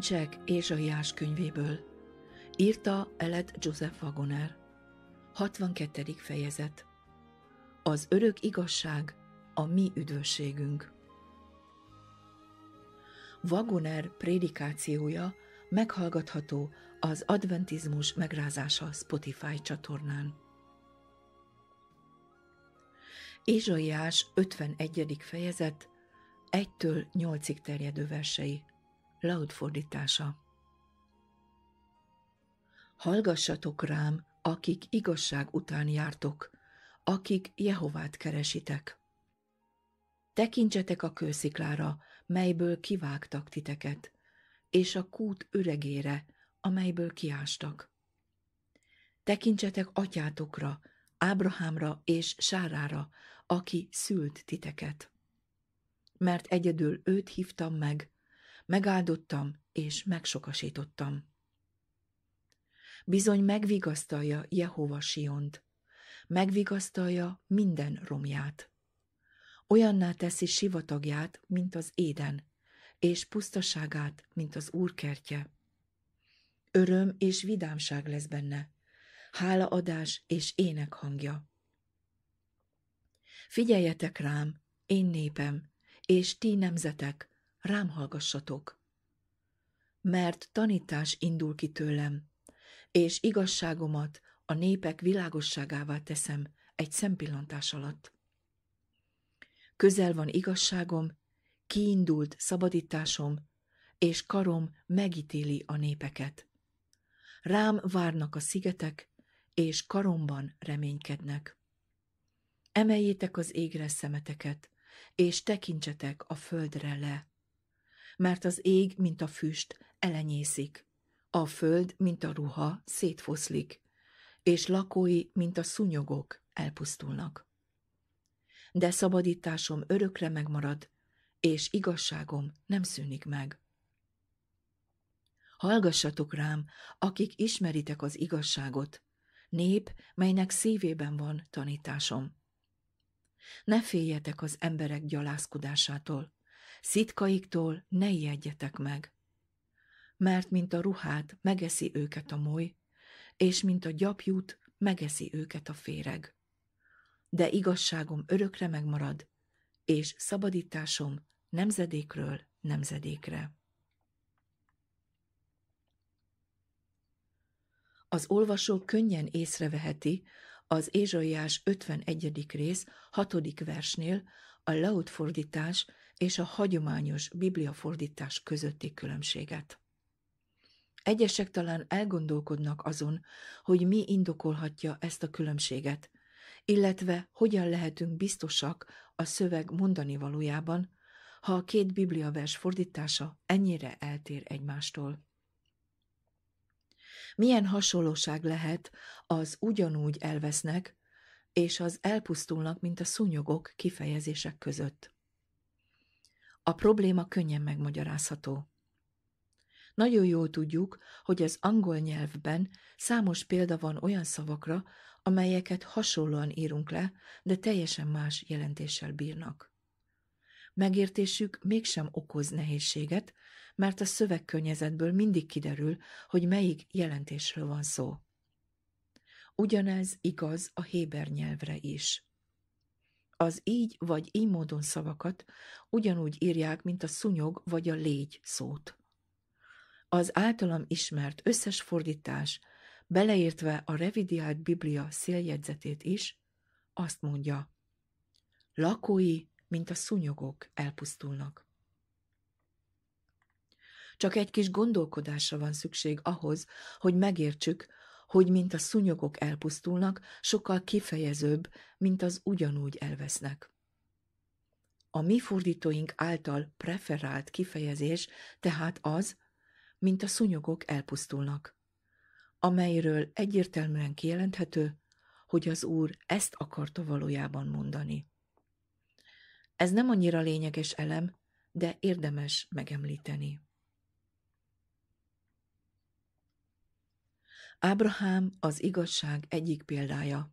Kincsek és a Jás könyvéből. Írta Elet Joseph Wagoner. 62. fejezet. Az örök igazság a mi üdvösségünk. Wagoner prédikációja meghallgatható az Adventizmus megrázása Spotify csatornán. Ézsaiás 51. fejezet 1 8-ig terjedő versei. Laud fordítása Hallgassatok rám, akik igazság után jártok, akik Jehovát keresitek. Tekintsetek a kősziklára, melyből kivágtak titeket, és a kút üregére, amelyből kiástak. Tekintsetek atyátokra, Ábrahámra és Sárára, aki szült titeket. Mert egyedül őt hívtam meg, megáldottam és megsokasítottam. Bizony megvigasztalja Jehova Siont, megvigasztalja minden romját. Olyanná teszi sivatagját, mint az éden, és pusztaságát, mint az úrkertje. Öröm és vidámság lesz benne, hálaadás és ének hangja. Figyeljetek rám, én népem, és ti nemzetek, rám hallgassatok. Mert tanítás indul ki tőlem, és igazságomat a népek világosságává teszem egy szempillantás alatt. Közel van igazságom, kiindult szabadításom, és karom megítéli a népeket. Rám várnak a szigetek, és karomban reménykednek. Emeljétek az égre szemeteket, és tekintsetek a földre le mert az ég, mint a füst, elenyészik, a föld, mint a ruha, szétfoszlik, és lakói, mint a szunyogok, elpusztulnak. De szabadításom örökre megmarad, és igazságom nem szűnik meg. Hallgassatok rám, akik ismeritek az igazságot, nép, melynek szívében van tanításom. Ne féljetek az emberek gyalázkodásától, Szitkaiktól ne ijedjetek meg, mert mint a ruhát megeszi őket a moly, és mint a gyapjút megeszi őket a féreg. De igazságom örökre megmarad, és szabadításom nemzedékről nemzedékre. Az olvasó könnyen észreveheti az Ézsaiás 51. rész 6. versnél a Laud fordítás és a hagyományos bibliafordítás közötti különbséget. Egyesek talán elgondolkodnak azon, hogy mi indokolhatja ezt a különbséget, illetve hogyan lehetünk biztosak a szöveg mondani valójában, ha a két bibliavers fordítása ennyire eltér egymástól. Milyen hasonlóság lehet az ugyanúgy elvesznek és az elpusztulnak, mint a szúnyogok kifejezések között? A probléma könnyen megmagyarázható. Nagyon jól tudjuk, hogy az angol nyelvben számos példa van olyan szavakra, amelyeket hasonlóan írunk le, de teljesen más jelentéssel bírnak. Megértésük mégsem okoz nehézséget, mert a szövegkörnyezetből mindig kiderül, hogy melyik jelentésről van szó. Ugyanez igaz a héber nyelvre is. Az így vagy így módon szavakat ugyanúgy írják, mint a szunyog vagy a légy szót. Az általam ismert összes fordítás, beleértve a revidiált Biblia széljegyzetét is, azt mondja, lakói, mint a szunyogok elpusztulnak. Csak egy kis gondolkodásra van szükség ahhoz, hogy megértsük, hogy mint a szúnyogok elpusztulnak, sokkal kifejezőbb, mint az ugyanúgy elvesznek. A mi fordítóink által preferált kifejezés tehát az, mint a szúnyogok elpusztulnak, amelyről egyértelműen kijelenthető, hogy az Úr ezt akarta valójában mondani. Ez nem annyira lényeges elem, de érdemes megemlíteni. Ábrahám az igazság egyik példája.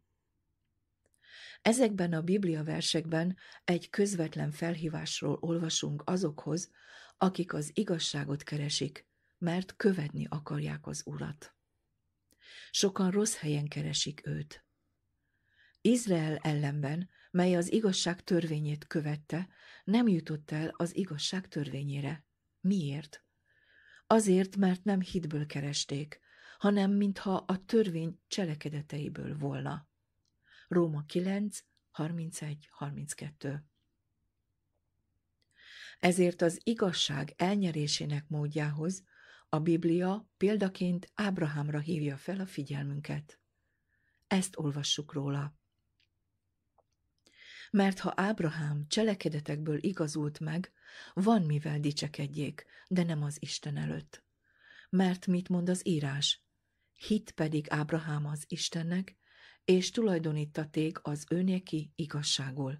Ezekben a Biblia versekben egy közvetlen felhívásról olvasunk azokhoz, akik az igazságot keresik, mert követni akarják az Urat. Sokan rossz helyen keresik őt. Izrael ellenben, mely az igazság törvényét követte, nem jutott el az igazság törvényére. Miért? Azért, mert nem hitből keresték, hanem mintha a törvény cselekedeteiből volna. Róma 9, 31-32 Ezért az igazság elnyerésének módjához a Biblia példaként Ábrahámra hívja fel a figyelmünket. Ezt olvassuk róla. Mert ha Ábrahám cselekedetekből igazult meg, van mivel dicsekedjék, de nem az Isten előtt. Mert mit mond az írás? hit pedig Ábrahám az Istennek, és tulajdonítta tég az őneki igazságul.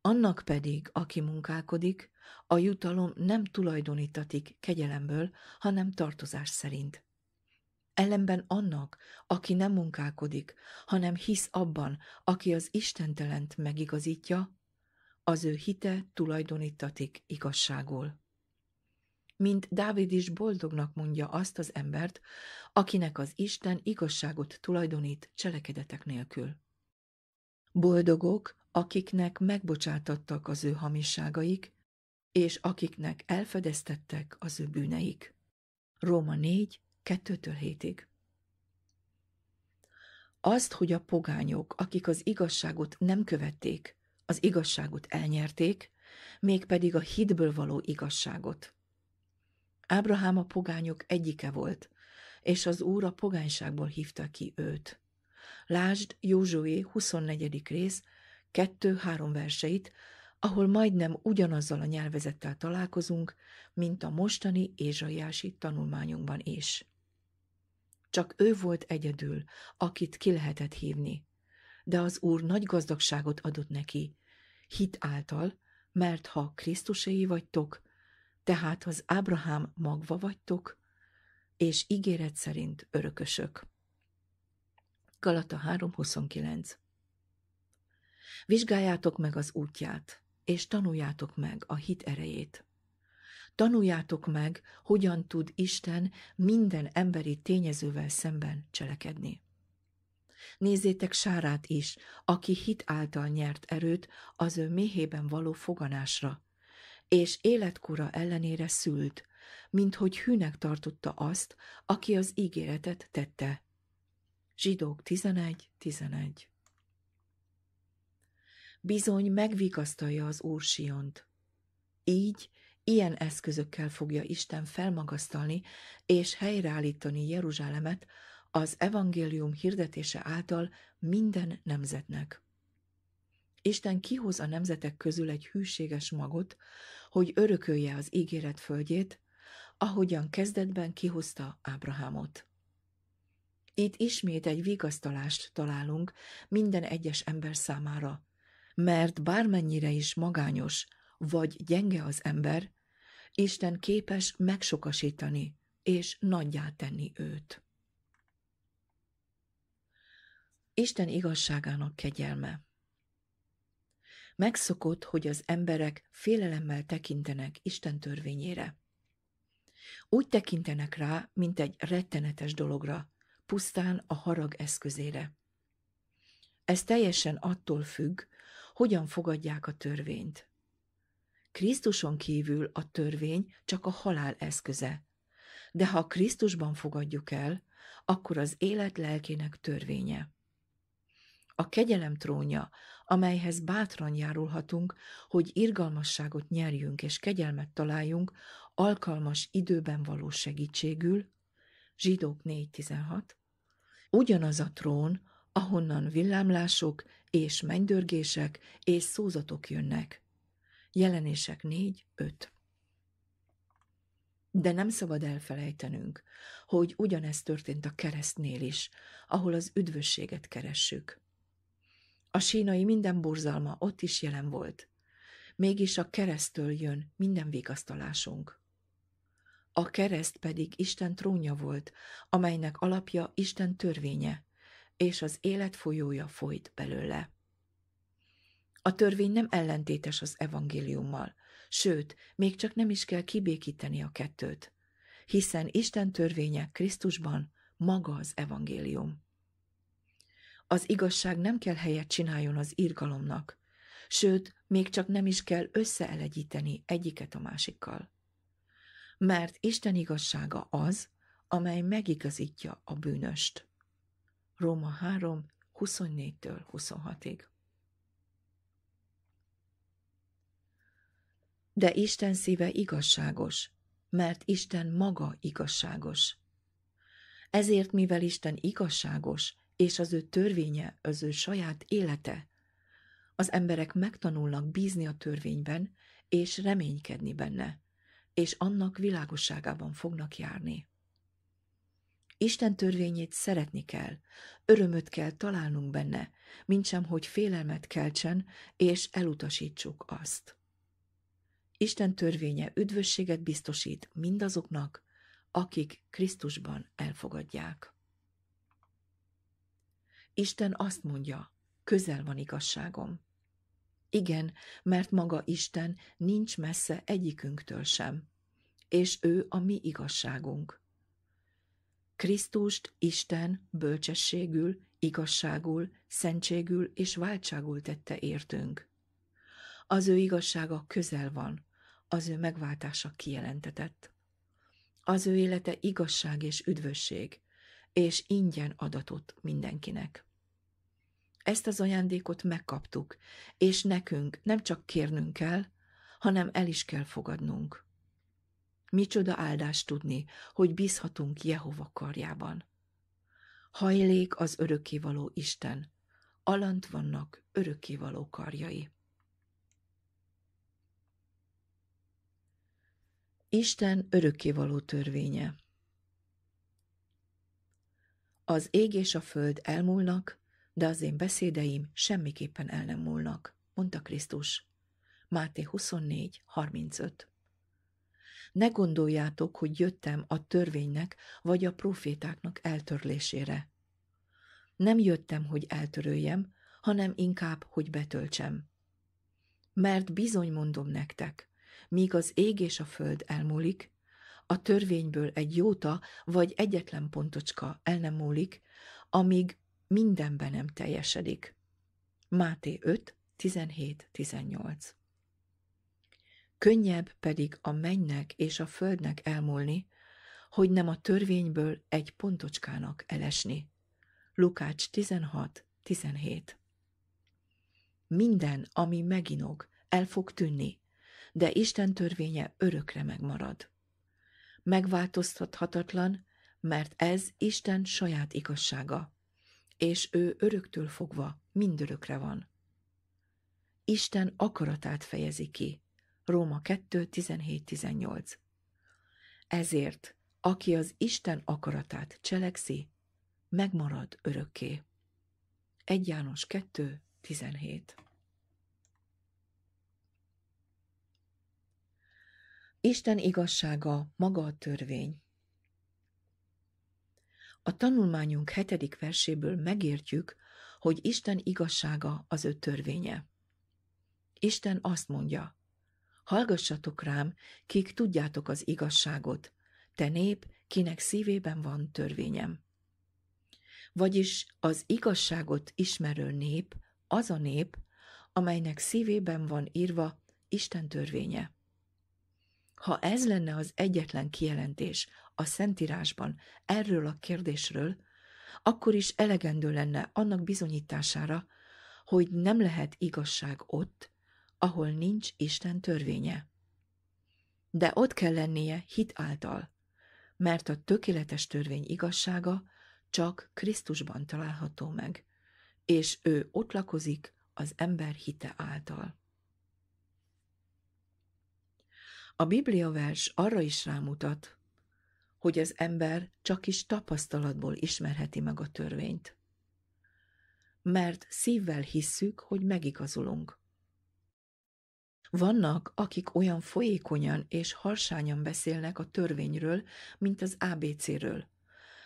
Annak pedig, aki munkálkodik, a jutalom nem tulajdonítatik kegyelemből, hanem tartozás szerint. Ellenben annak, aki nem munkálkodik, hanem hisz abban, aki az Istentelent megigazítja, az ő hite tulajdonítatik igazságul mint Dávid is boldognak mondja azt az embert, akinek az Isten igazságot tulajdonít cselekedetek nélkül. Boldogok, akiknek megbocsátattak az ő hamisságaik, és akiknek elfedeztettek az ő bűneik. Róma 4, 2-től 7-ig. Azt, hogy a pogányok, akik az igazságot nem követték, az igazságot elnyerték, mégpedig a hitből való igazságot. Ábrahám a pogányok egyike volt, és az Úr a pogányságból hívta ki őt. Lásd Józsué 24. rész, 2-3 verseit, ahol majdnem ugyanazzal a nyelvezettel találkozunk, mint a mostani ézsaiási tanulmányunkban is. Csak ő volt egyedül, akit ki lehetett hívni, de az Úr nagy gazdagságot adott neki, hit által, mert ha Krisztuséi vagytok, tehát az Ábrahám magva vagytok, és ígéret szerint örökösök. Galata 3.29 Vizsgáljátok meg az útját, és tanuljátok meg a hit erejét. Tanuljátok meg, hogyan tud Isten minden emberi tényezővel szemben cselekedni. Nézzétek Sárát is, aki hit által nyert erőt az ő méhében való foganásra, és életkora ellenére szült, minthogy hűnek tartotta azt, aki az ígéretet tette. Zsidók 11.11 Bizony megvigasztalja az Úr Siont. Így, ilyen eszközökkel fogja Isten felmagasztalni és helyreállítani Jeruzsálemet az evangélium hirdetése által minden nemzetnek. Isten kihoz a nemzetek közül egy hűséges magot, hogy örökölje az ígéret földjét, ahogyan kezdetben kihozta Ábrahámot. Itt ismét egy vigasztalást találunk minden egyes ember számára, mert bármennyire is magányos vagy gyenge az ember, Isten képes megsokasítani és nagyjá tenni őt. Isten igazságának kegyelme Megszokott, hogy az emberek félelemmel tekintenek Isten törvényére. Úgy tekintenek rá, mint egy rettenetes dologra, pusztán a harag eszközére. Ez teljesen attól függ, hogyan fogadják a törvényt. Krisztuson kívül a törvény csak a halál eszköze, de ha Krisztusban fogadjuk el, akkor az élet lelkének törvénye a kegyelem trónja, amelyhez bátran járulhatunk, hogy irgalmasságot nyerjünk és kegyelmet találjunk, alkalmas időben való segítségül, zsidók 4.16, ugyanaz a trón, ahonnan villámlások és mennydörgések és szózatok jönnek. Jelenések 4.5 de nem szabad elfelejtenünk, hogy ugyanezt történt a keresztnél is, ahol az üdvösséget keressük. A sínai minden borzalma ott is jelen volt. Mégis a keresztől jön minden vigasztalásunk. A kereszt pedig Isten trónja volt, amelynek alapja Isten törvénye, és az élet folyója folyt belőle. A törvény nem ellentétes az evangéliummal, sőt, még csak nem is kell kibékíteni a kettőt, hiszen Isten törvénye Krisztusban maga az evangélium. Az igazság nem kell helyet csináljon az irgalomnak, sőt, még csak nem is kell összeelegyíteni egyiket a másikkal. Mert Isten igazsága az, amely megigazítja a bűnöst. Róma 3, 24-től 26-ig. De Isten szíve igazságos, mert Isten maga igazságos. Ezért, mivel Isten igazságos, és az ő törvénye az ő saját élete. Az emberek megtanulnak bízni a törvényben, és reménykedni benne, és annak világosságában fognak járni. Isten törvényét szeretni kell, örömöt kell találnunk benne, mintsem, hogy félelmet keltsen, és elutasítsuk azt. Isten törvénye üdvösséget biztosít mindazoknak, akik Krisztusban elfogadják. Isten azt mondja, közel van igazságom. Igen, mert maga Isten nincs messze egyikünktől sem, és ő a mi igazságunk. Krisztust Isten bölcsességül, igazságul, szentségül és váltságul tette értünk. Az ő igazsága közel van, az ő megváltása kijelentetett. Az ő élete igazság és üdvösség, és ingyen adatot mindenkinek. Ezt az ajándékot megkaptuk, és nekünk nem csak kérnünk kell, hanem el is kell fogadnunk. Micsoda áldás tudni, hogy bízhatunk Jehova karjában. Hajlék az örökkévaló Isten, alant vannak örökkévaló karjai. Isten örökkévaló törvénye Az ég és a föld elmúlnak, de az én beszédeim semmiképpen el nem múlnak, mondta Krisztus. Máté 24, 35 Ne gondoljátok, hogy jöttem a törvénynek vagy a profétáknak eltörlésére. Nem jöttem, hogy eltöröljem, hanem inkább, hogy betöltsem. Mert bizony mondom nektek, míg az ég és a föld elmúlik, a törvényből egy jóta vagy egyetlen pontocska el nem múlik, amíg mindenben nem teljesedik. Máté 5, 17, 18 Könnyebb pedig a mennynek és a földnek elmúlni, hogy nem a törvényből egy pontocskának elesni. Lukács 16, 17 Minden, ami meginog, el fog tűnni, de Isten törvénye örökre megmarad. Megváltoztathatatlan, mert ez Isten saját igazsága és ő öröktől fogva mindörökre van. Isten akaratát fejezi ki. Róma 2. 17. 18 Ezért, aki az Isten akaratát cselekszi, megmarad örökké. 1 János 17. Isten igazsága maga a törvény, a tanulmányunk hetedik verséből megértjük, hogy Isten igazsága az ő törvénye. Isten azt mondja, hallgassatok rám, kik tudjátok az igazságot, te nép, kinek szívében van törvényem. Vagyis az igazságot ismerő nép az a nép, amelynek szívében van írva Isten törvénye. Ha ez lenne az egyetlen kijelentés a Szentírásban erről a kérdésről, akkor is elegendő lenne annak bizonyítására, hogy nem lehet igazság ott, ahol nincs Isten törvénye. De ott kell lennie hit által, mert a tökéletes törvény igazsága csak Krisztusban található meg, és ő ott lakozik az ember hite által. A Bibliavers arra is rámutat, hogy az ember csak is tapasztalatból ismerheti meg a törvényt. Mert szívvel hisszük, hogy megigazulunk. Vannak, akik olyan folyékonyan és harsányan beszélnek a törvényről, mint az ABC-ről.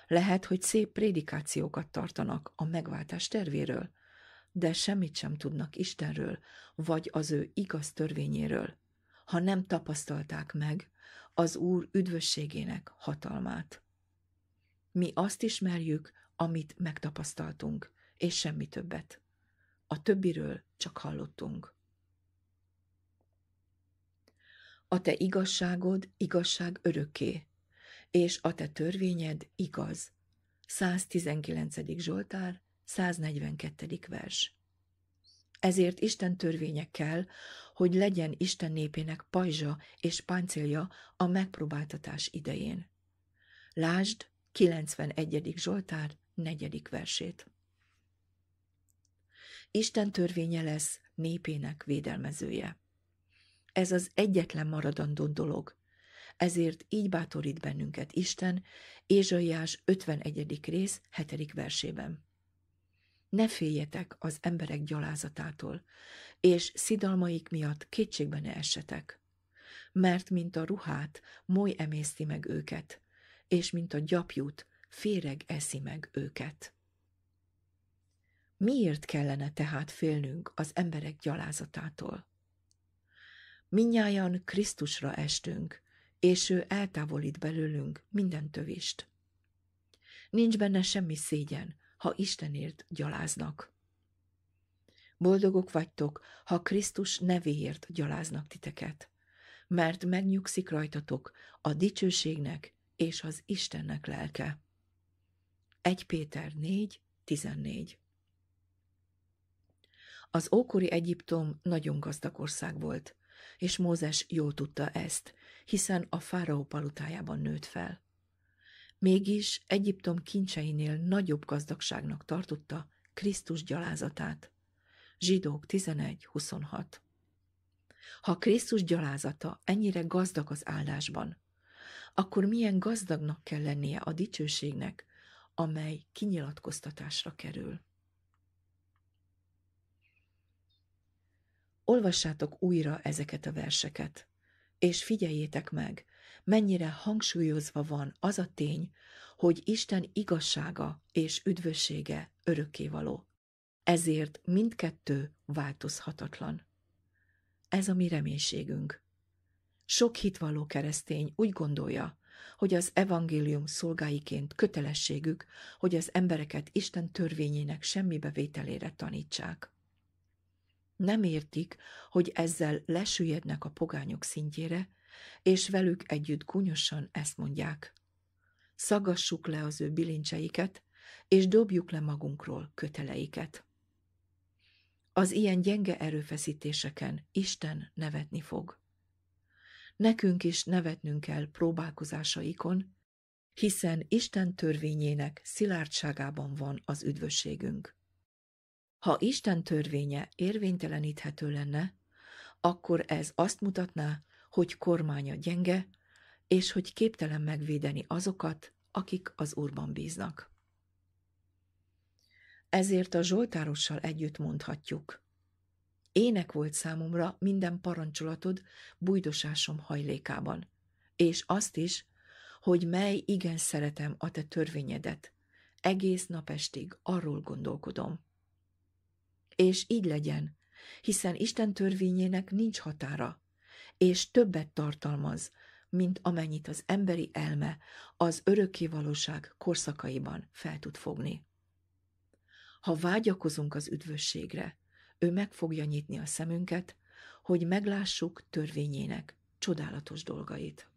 Lehet, hogy szép prédikációkat tartanak a megváltás tervéről, de semmit sem tudnak Istenről, vagy az ő igaz törvényéről ha nem tapasztalták meg az Úr üdvösségének hatalmát. Mi azt ismerjük, amit megtapasztaltunk, és semmi többet. A többiről csak hallottunk. A te igazságod igazság örökké, és a te törvényed igaz. 119. Zsoltár, 142. vers. Ezért Isten törvénye kell, hogy legyen Isten népének pajzsa és páncélja a megpróbáltatás idején. Lásd 91. Zsoltár 4. versét. Isten törvénye lesz népének védelmezője. Ez az egyetlen maradandó dolog, ezért így bátorít bennünket Isten Ézsaiás 51. rész 7. versében. Ne féljetek az emberek gyalázatától, és szidalmaik miatt kétségbe ne essetek. Mert mint a ruhát, moly emészti meg őket, és mint a gyapjút, féreg eszi meg őket. Miért kellene tehát félnünk az emberek gyalázatától? Minnyáján Krisztusra estünk, és ő eltávolít belőlünk minden tövist. Nincs benne semmi szégyen, ha Istenért gyaláznak. Boldogok vagytok, ha Krisztus nevéért gyaláznak titeket, mert megnyugszik rajtatok a dicsőségnek és az Istennek lelke. 1 Péter 4, 14 Az ókori Egyiptom nagyon gazdag ország volt, és Mózes jól tudta ezt, hiszen a fáraó palutájában nőtt fel. Mégis Egyiptom kincseinél nagyobb gazdagságnak tartotta Krisztus gyalázatát. Zsidók 11.26 Ha Krisztus gyalázata ennyire gazdag az áldásban, akkor milyen gazdagnak kell lennie a dicsőségnek, amely kinyilatkoztatásra kerül. Olvassátok újra ezeket a verseket, és figyeljétek meg, mennyire hangsúlyozva van az a tény, hogy Isten igazsága és üdvössége örökkévaló. Ezért mindkettő változhatatlan. Ez a mi reménységünk. Sok hitvalló keresztény úgy gondolja, hogy az evangélium szolgáiként kötelességük, hogy az embereket Isten törvényének semmibe vételére tanítsák. Nem értik, hogy ezzel lesüllyednek a pogányok szintjére, és velük együtt gúnyosan ezt mondják. Szagassuk le az ő bilincseiket, és dobjuk le magunkról köteleiket. Az ilyen gyenge erőfeszítéseken Isten nevetni fog. Nekünk is nevetnünk kell próbálkozásaikon, hiszen Isten törvényének szilárdságában van az üdvösségünk. Ha Isten törvénye érvényteleníthető lenne, akkor ez azt mutatná, hogy kormánya gyenge, és hogy képtelen megvédeni azokat, akik az Úrban bíznak. Ezért a Zsoltárossal együtt mondhatjuk. Ének volt számomra minden parancsolatod bújdosásom hajlékában, és azt is, hogy mely igen szeretem a te törvényedet. Egész napestig arról gondolkodom. És így legyen, hiszen Isten törvényének nincs határa, és többet tartalmaz, mint amennyit az emberi elme az örökké valóság korszakaiban fel tud fogni. Ha vágyakozunk az üdvösségre, ő meg fogja nyitni a szemünket, hogy meglássuk törvényének csodálatos dolgait.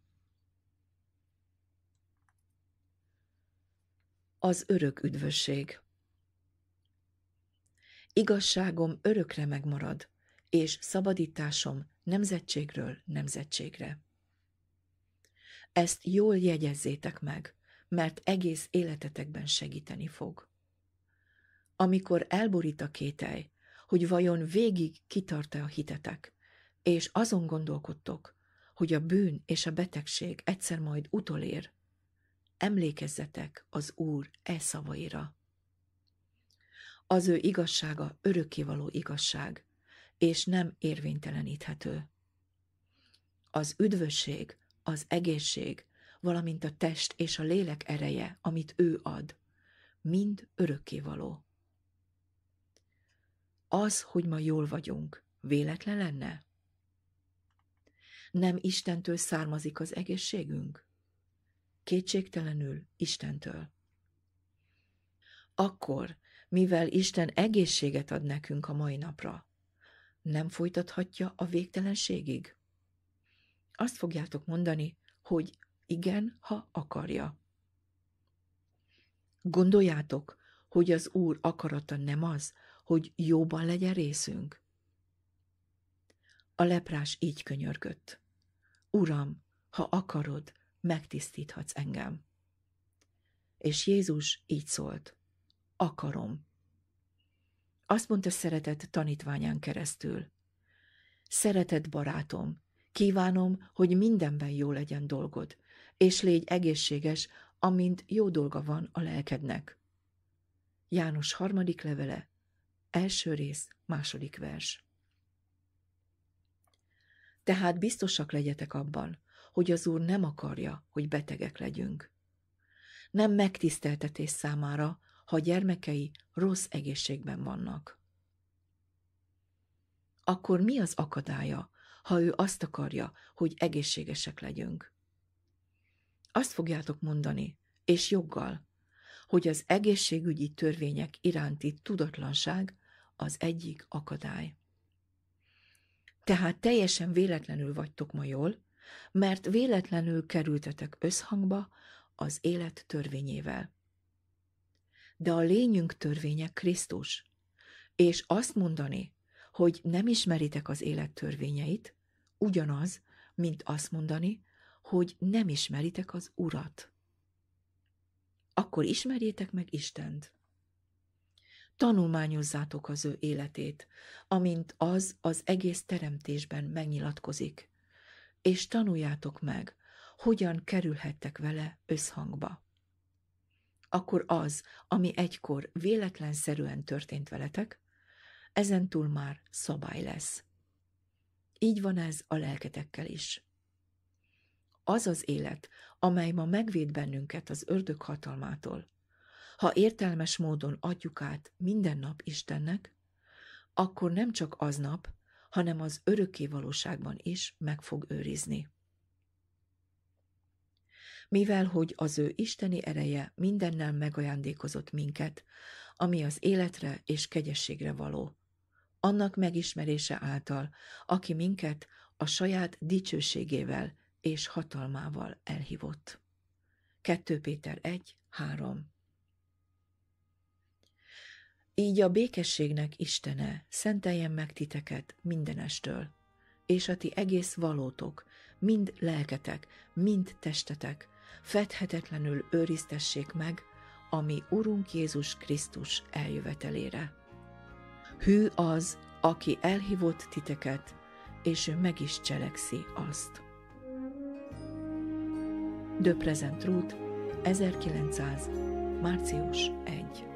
Az örök üdvösség Igazságom örökre megmarad, és szabadításom nemzetségről nemzetségre. Ezt jól jegyezzétek meg, mert egész életetekben segíteni fog. Amikor elborít a kételj, hogy vajon végig kitart-e a hitetek, és azon gondolkodtok, hogy a bűn és a betegség egyszer majd utolér, emlékezzetek az Úr e szavaira. Az ő igazsága örökkévaló igazság, és nem érvényteleníthető. Az üdvösség, az egészség, valamint a test és a lélek ereje, amit ő ad, mind örökkévaló. Az, hogy ma jól vagyunk, véletlen lenne? Nem Istentől származik az egészségünk? Kétségtelenül Istentől. Akkor, mivel Isten egészséget ad nekünk a mai napra, nem folytathatja a végtelenségig? Azt fogjátok mondani, hogy igen, ha akarja. Gondoljátok, hogy az Úr akarata nem az, hogy jóban legyen részünk? A leprás így könyörgött. Uram, ha akarod, megtisztíthatsz engem. És Jézus így szólt. Akarom, azt mondta szeretett tanítványán keresztül. Szeretett barátom, kívánom, hogy mindenben jó legyen dolgod, és légy egészséges, amint jó dolga van a lelkednek. János harmadik levele, első rész, második vers. Tehát biztosak legyetek abban, hogy az Úr nem akarja, hogy betegek legyünk. Nem megtiszteltetés számára, ha gyermekei rossz egészségben vannak. Akkor mi az akadálya, ha ő azt akarja, hogy egészségesek legyünk? Azt fogjátok mondani, és joggal, hogy az egészségügyi törvények iránti tudatlanság az egyik akadály. Tehát teljesen véletlenül vagytok ma jól, mert véletlenül kerültetek összhangba az élet törvényével de a lényünk törvénye Krisztus. És azt mondani, hogy nem ismeritek az élet törvényeit, ugyanaz, mint azt mondani, hogy nem ismeritek az Urat. Akkor ismerjétek meg Istent. Tanulmányozzátok az ő életét, amint az az egész teremtésben megnyilatkozik, és tanuljátok meg, hogyan kerülhettek vele összhangba akkor az, ami egykor véletlenszerűen történt veletek, ezen túl már szabály lesz. Így van ez a lelketekkel is. Az az élet, amely ma megvéd bennünket az ördög hatalmától, ha értelmes módon adjuk át minden nap Istennek, akkor nem csak aznap, hanem az örökké valóságban is meg fog őrizni mivel hogy az ő isteni ereje mindennel megajándékozott minket, ami az életre és kegyességre való. Annak megismerése által, aki minket a saját dicsőségével és hatalmával elhívott. 2 Péter 1, 3 így a békességnek Istene szenteljen meg titeket mindenestől, és a ti egész valótok, mind lelketek, mind testetek, fedhetetlenül őriztessék meg, ami Urunk Jézus Krisztus eljövetelére. Hű az, aki elhívott titeket, és ő meg is cselekszi azt. The Present Route, 1900. március 1.